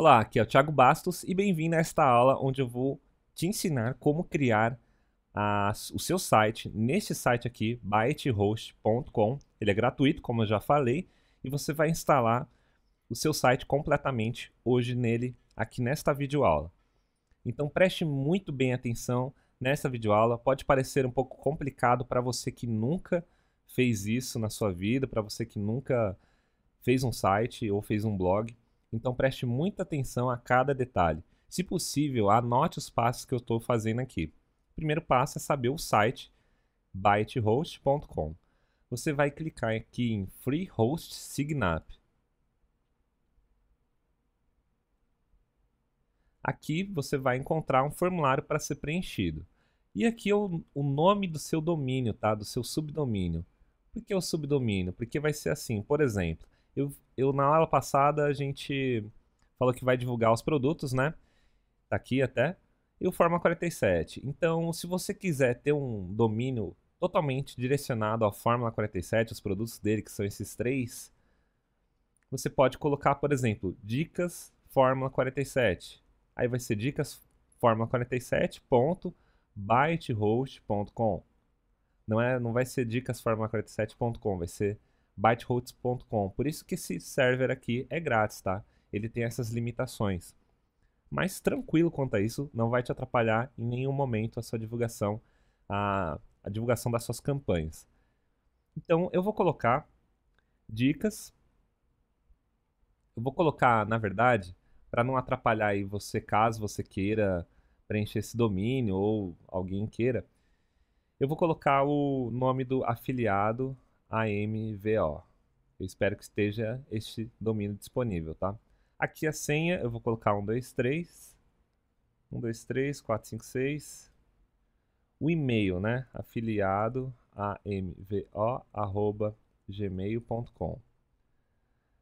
Olá, aqui é o Thiago Bastos e bem-vindo a esta aula onde eu vou te ensinar como criar o seu site neste site aqui, bytehost.com. Ele é gratuito, como eu já falei, e você vai instalar o seu site completamente hoje nele, aqui nesta videoaula. Então preste muito bem atenção nessa videoaula, pode parecer um pouco complicado para você que nunca fez isso na sua vida, para você que nunca fez um site ou fez um blog, então preste muita atenção a cada detalhe. Se possível, anote os passos que eu estou fazendo aqui. O primeiro passo é saber o site bytehost.com. Você vai clicar aqui em Free Host Signup. Aqui você vai encontrar um formulário para ser preenchido. E aqui é o, o nome do seu domínio, tá? Do seu subdomínio. Por que o subdomínio? Porque vai ser assim, por exemplo, eu, eu na aula passada a gente falou que vai divulgar os produtos, né? Tá aqui até. E o Forma 47. Então, se você quiser ter um domínio totalmente direcionado à Fórmula 47, os produtos dele, que são esses três, você pode colocar, por exemplo, dicas Fórmula 47. Aí vai ser dicas Fórmula 47. Ponto, Não, é, não vai ser dicas Fórmula 47.com, vai ser byteroots.com. Por isso que esse server aqui é grátis, tá? Ele tem essas limitações. Mas tranquilo quanto a isso, não vai te atrapalhar em nenhum momento a sua divulgação, a, a divulgação das suas campanhas. Então eu vou colocar dicas. Eu vou colocar, na verdade, para não atrapalhar aí você, caso você queira preencher esse domínio ou alguém queira, eu vou colocar o nome do afiliado AMVO. Eu espero que esteja este domínio disponível, tá? Aqui a senha, eu vou colocar 123. 123, 456. O e-mail, né? Afiliado amvo.gmail.com.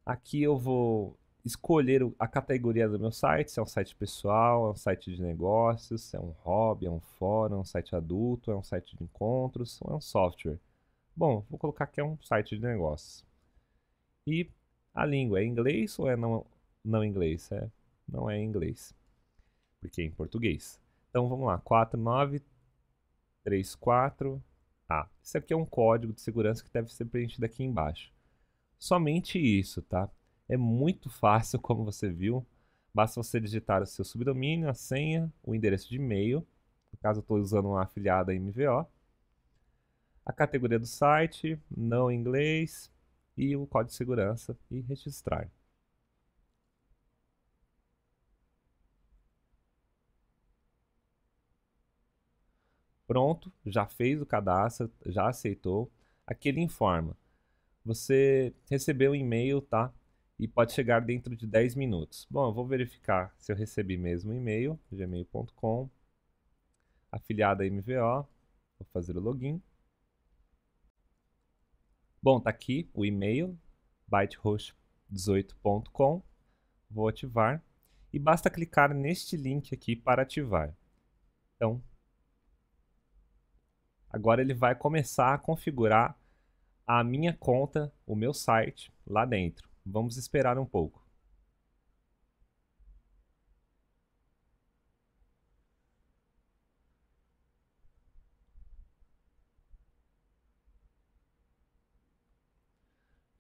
Aqui eu vou escolher a categoria do meu site, se é um site pessoal, é um site de negócios, se é um hobby, é um fórum, é um site adulto, é um site de encontros, ou é um software. Bom, vou colocar que é um site de negócios. E a língua é inglês ou é não, não inglês? É, não é inglês, porque é em português. Então vamos lá, 4934A. Tá, isso aqui é um código de segurança que deve ser preenchido aqui embaixo. Somente isso, tá? É muito fácil, como você viu. Basta você digitar o seu subdomínio, a senha, o endereço de e-mail. No caso, eu estou usando uma afiliada MVO a categoria do site, não em inglês, e o código de segurança e registrar. Pronto, já fez o cadastro, já aceitou. Aqui ele informa. Você recebeu um e-mail, tá? E pode chegar dentro de 10 minutos. Bom, eu vou verificar se eu recebi mesmo o e-mail, gmail.com, afiliada MVO, vou fazer o login. Bom, tá aqui o e-mail bytehost18.com. Vou ativar e basta clicar neste link aqui para ativar. Então, agora ele vai começar a configurar a minha conta, o meu site lá dentro. Vamos esperar um pouco.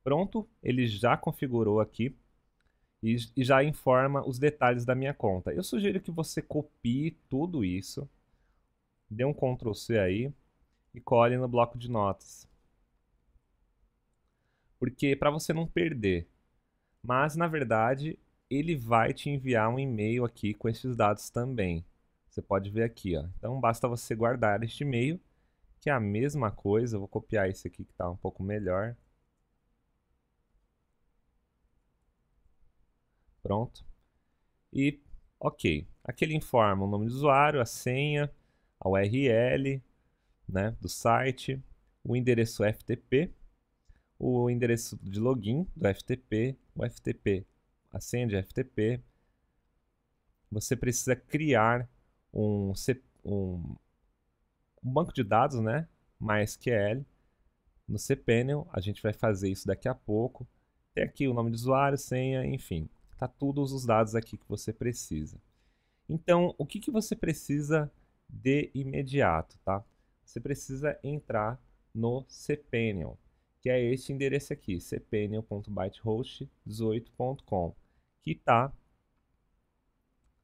pronto, ele já configurou aqui e, e já informa os detalhes da minha conta. Eu sugiro que você copie tudo isso, dê um Ctrl C aí e cole no bloco de notas. Porque para você não perder. Mas na verdade, ele vai te enviar um e-mail aqui com esses dados também. Você pode ver aqui, ó. Então basta você guardar este e-mail, que é a mesma coisa. Eu vou copiar esse aqui que está um pouco melhor. Pronto. E ok. Aqui ele informa o nome do usuário, a senha, a URL né, do site, o endereço FTP, o endereço de login do FTP, o FTP, a senha de FTP. Você precisa criar um, um, banco de dados, né? MySQL no cPanel. A gente vai fazer isso daqui a pouco. Tem aqui o nome do usuário, senha, enfim tá todos os dados aqui que você precisa. Então, o que, que você precisa de imediato, tá? Você precisa entrar no cPanel, que é este endereço aqui, cpanel.bytehost18.com, que tá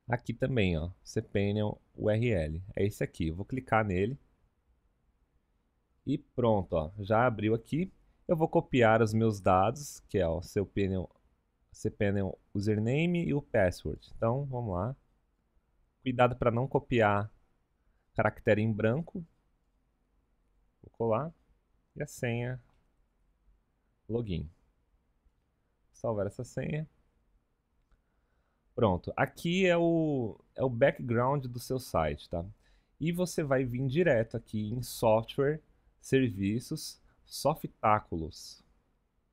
aqui também, ó, cPanel URL. É esse aqui, eu vou clicar nele. E pronto, ó, já abriu aqui. Eu vou copiar os meus dados, que é o seu Cpanel você pede o username e o password. Então, vamos lá. Cuidado para não copiar caractere em branco. Vou colar. E a senha. Login. Salvar essa senha. Pronto. Aqui é o, é o background do seu site, tá? E você vai vir direto aqui em software, serviços, softáculos.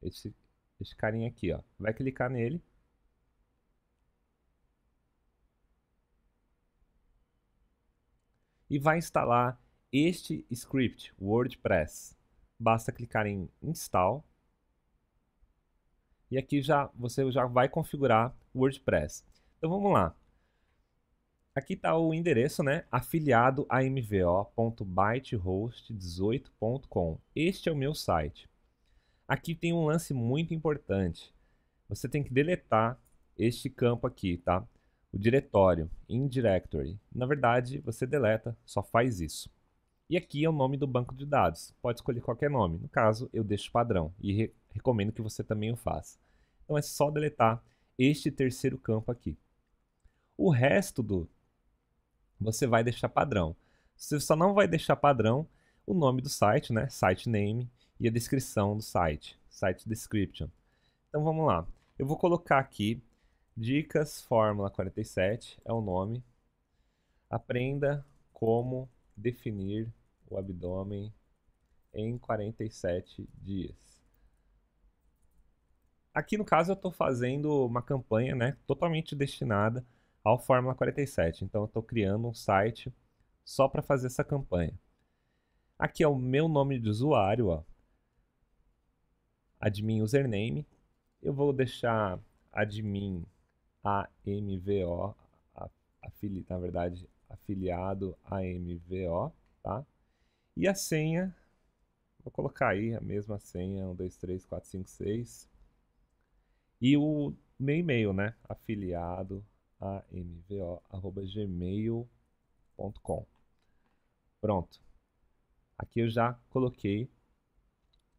Esse, esse carinha aqui, ó. Vai clicar nele. E vai instalar este script, WordPress. Basta clicar em Install. E aqui já você já vai configurar o WordPress. Então vamos lá. Aqui está o endereço, né? Afiliado a mvo.bytehost18.com. Este é o meu site. Aqui tem um lance muito importante. Você tem que deletar este campo aqui, tá? O diretório, in directory. Na verdade, você deleta, só faz isso. E aqui é o nome do banco de dados. Pode escolher qualquer nome. No caso, eu deixo padrão e re recomendo que você também o faça. Então é só deletar este terceiro campo aqui. O resto do você vai deixar padrão. Você só não vai deixar padrão o nome do site, né? Site name e a descrição do site, site description. Então vamos lá. Eu vou colocar aqui Dicas Fórmula 47, é o nome. Aprenda como definir o abdômen em 47 dias. Aqui no caso eu estou fazendo uma campanha né, totalmente destinada ao Fórmula 47. Então eu estou criando um site só para fazer essa campanha. Aqui é o meu nome de usuário, ó, admin username. Eu vou deixar admin AMVO, afili, na verdade, afiliado AMVO, tá? E a senha, vou colocar aí a mesma senha, 1, 2, 3, 4, 5, 6. E o meu e-mail, né? Afiliado gmail.com Pronto. Aqui eu já coloquei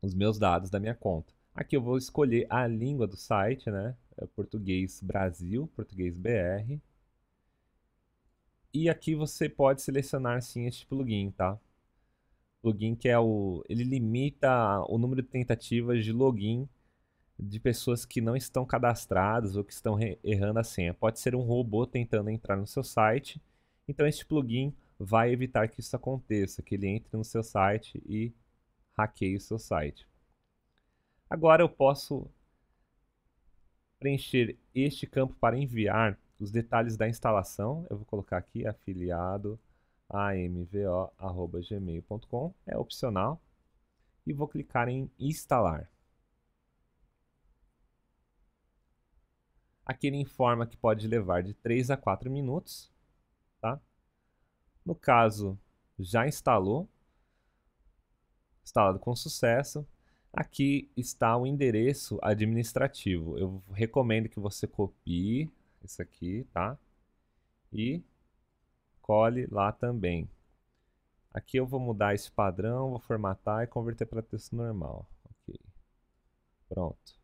os meus dados da minha conta. Aqui eu vou escolher a língua do site, né? É português Brasil, português BR. E aqui você pode selecionar sim este plugin, tá? Plugin que é o. Ele limita o número de tentativas de login de pessoas que não estão cadastradas ou que estão errando a senha. Pode ser um robô tentando entrar no seu site. Então este plugin vai evitar que isso aconteça, que ele entre no seu site e hackeie o seu site. Agora eu posso preencher este campo para enviar os detalhes da instalação. Eu vou colocar aqui afiliado amvo@gmail.com, é opcional, e vou clicar em instalar. Aqui ele informa que pode levar de 3 a 4 minutos, tá? No caso, já instalou, instalado com sucesso. Aqui está o endereço administrativo. Eu recomendo que você copie isso aqui, tá? E cole lá também. Aqui eu vou mudar esse padrão, vou formatar e converter para texto normal. Ok. Pronto.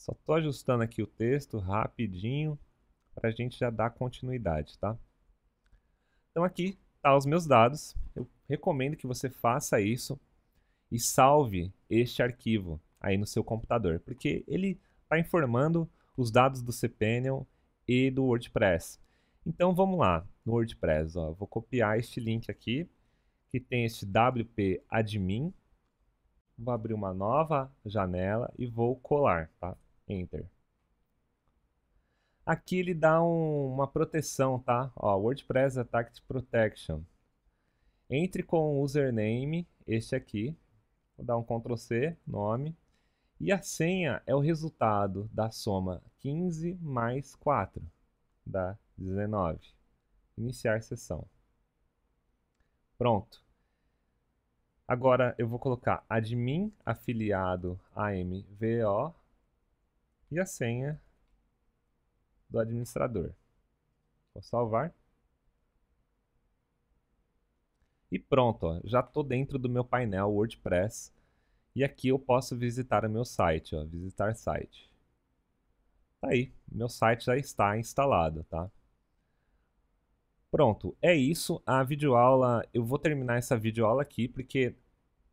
Só estou ajustando aqui o texto rapidinho para a gente já dar continuidade, tá? Então aqui tá os meus dados. Eu recomendo que você faça isso e salve este arquivo aí no seu computador, porque ele está informando os dados do cPanel e do WordPress. Então vamos lá no WordPress, ó, vou copiar este link aqui que tem este wp-admin. Vou abrir uma nova janela e vou colar, tá? Enter. Aqui ele dá um, uma proteção, tá? Ó, WordPress Attack Protection. Entre com o username, este aqui. Vou dar um Ctrl C, nome. E a senha é o resultado da soma 15 mais 4, dá 19. Iniciar sessão. Pronto. Agora eu vou colocar admin afiliado AMVO e a senha do administrador. Vou salvar. E pronto, ó, já estou dentro do meu painel WordPress e aqui eu posso visitar o meu site, ó, visitar site. Tá aí, meu site já está instalado, tá? Pronto, é isso. A videoaula, eu vou terminar essa videoaula aqui porque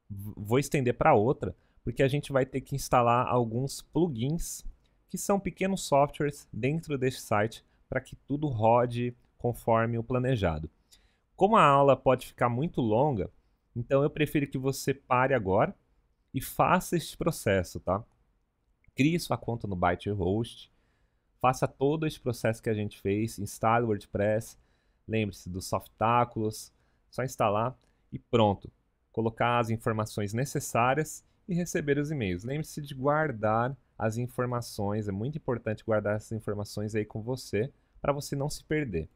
vou estender para outra, porque a gente vai ter que instalar alguns plugins que são pequenos softwares dentro deste site para que tudo rode conforme o planejado. Como a aula pode ficar muito longa, então eu prefiro que você pare agora e faça este processo, tá? Crie sua conta no Bytehost, faça todo esse processo que a gente fez, instale o WordPress, lembre-se dos softáculos, só instalar e pronto. Colocar as informações necessárias e receber os e-mails. Lembre-se de guardar as informações. É muito importante guardar essas informações aí com você para você não se perder.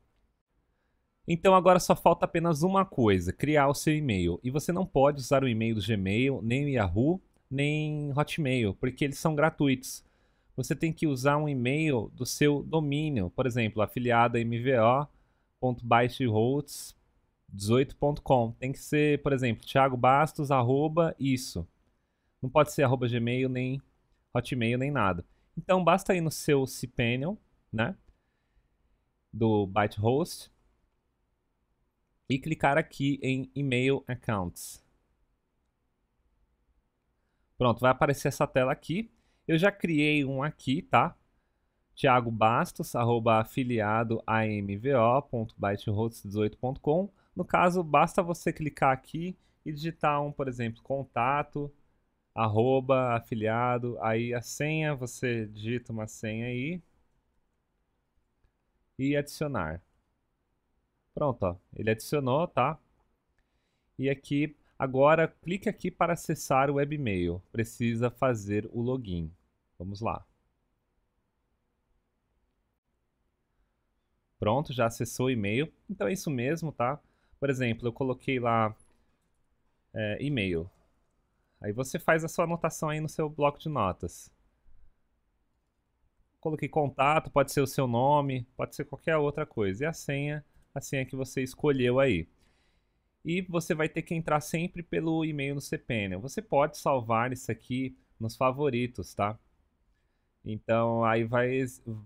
Então agora só falta apenas uma coisa, criar o seu e-mail. E você não pode usar o e-mail do Gmail, nem o Yahoo, nem Hotmail, porque eles são gratuitos. Você tem que usar um e-mail do seu domínio, por exemplo, afiliada mvo.baixeholds18.com. Tem que ser, por exemplo, Thiago Bastos arroba isso. Não pode ser arroba gmail nem Hotmail nem nada. Então basta ir no seu cPanel, né, do Bytehost e clicar aqui em Email Accounts. Pronto, vai aparecer essa tela aqui. Eu já criei um aqui, tá? Tiago Bastos, arroba afiliado amvo.bytehost18.com. No caso, basta você clicar aqui e digitar um, por exemplo, contato arroba, afiliado, aí a senha, você digita uma senha aí e adicionar. Pronto, ó, ele adicionou, tá? E aqui, agora clique aqui para acessar o webmail. Precisa fazer o login. Vamos lá. Pronto, já acessou o e-mail. Então é isso mesmo, tá? Por exemplo, eu coloquei lá é, e-mail. Aí você faz a sua anotação aí no seu bloco de notas. Coloquei contato, pode ser o seu nome, pode ser qualquer outra coisa. E a senha, a senha que você escolheu aí. E você vai ter que entrar sempre pelo e-mail no cPanel. Você pode salvar isso aqui nos favoritos, tá? Então aí vai,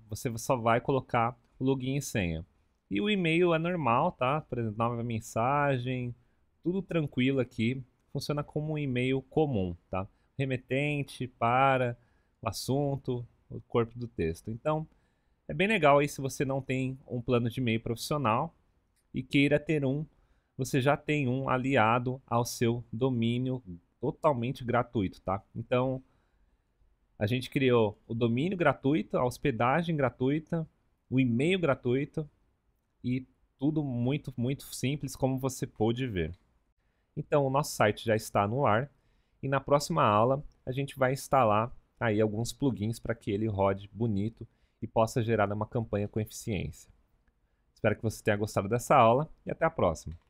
você só vai colocar o login e senha. E o e-mail é normal, tá? Por exemplo, nova mensagem, tudo tranquilo aqui funciona como um e-mail comum, tá? Remetente, para, o assunto, o corpo do texto. Então, é bem legal aí se você não tem um plano de e-mail profissional e queira ter um, você já tem um aliado ao seu domínio totalmente gratuito, tá? Então, a gente criou o domínio gratuito, a hospedagem gratuita, o e-mail gratuito e tudo muito, muito simples, como você pôde ver. Então, o nosso site já está no ar e na próxima aula a gente vai instalar aí alguns plugins para que ele rode bonito e possa gerar uma campanha com eficiência. Espero que você tenha gostado dessa aula e até a próxima.